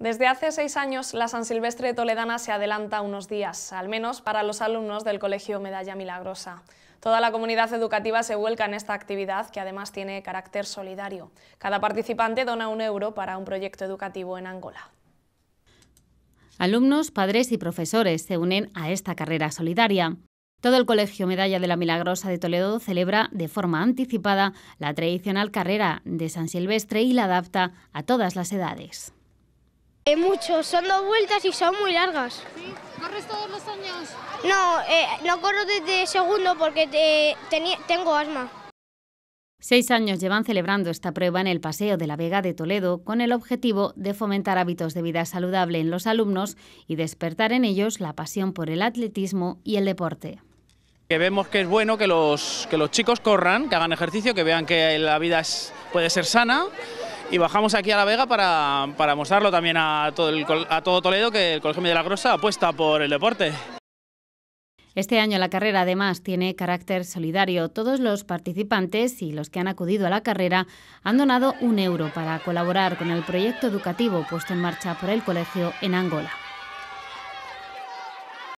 Desde hace seis años, la San Silvestre Toledana se adelanta unos días, al menos para los alumnos del Colegio Medalla Milagrosa. Toda la comunidad educativa se vuelca en esta actividad, que además tiene carácter solidario. Cada participante dona un euro para un proyecto educativo en Angola. Alumnos, padres y profesores se unen a esta carrera solidaria. Todo el Colegio Medalla de la Milagrosa de Toledo celebra de forma anticipada la tradicional carrera de San Silvestre y la adapta a todas las edades. Eh, muchos, son dos vueltas y son muy largas. ¿Corres todos los años? No, eh, no corro desde segundo porque eh, tengo asma. Seis años llevan celebrando esta prueba en el Paseo de la Vega de Toledo con el objetivo de fomentar hábitos de vida saludable en los alumnos y despertar en ellos la pasión por el atletismo y el deporte que vemos que es bueno que los, chicos corran, que hagan ejercicio, que vean que la vida puede ser sana y bajamos aquí a La Vega para, mostrarlo también a todo, a todo Toledo que el Colegio de la Grosa apuesta por el deporte. Este año la carrera además tiene carácter solidario. Todos los participantes y los que han acudido a la carrera han donado un euro para colaborar con el proyecto educativo puesto en marcha por el colegio en Angola.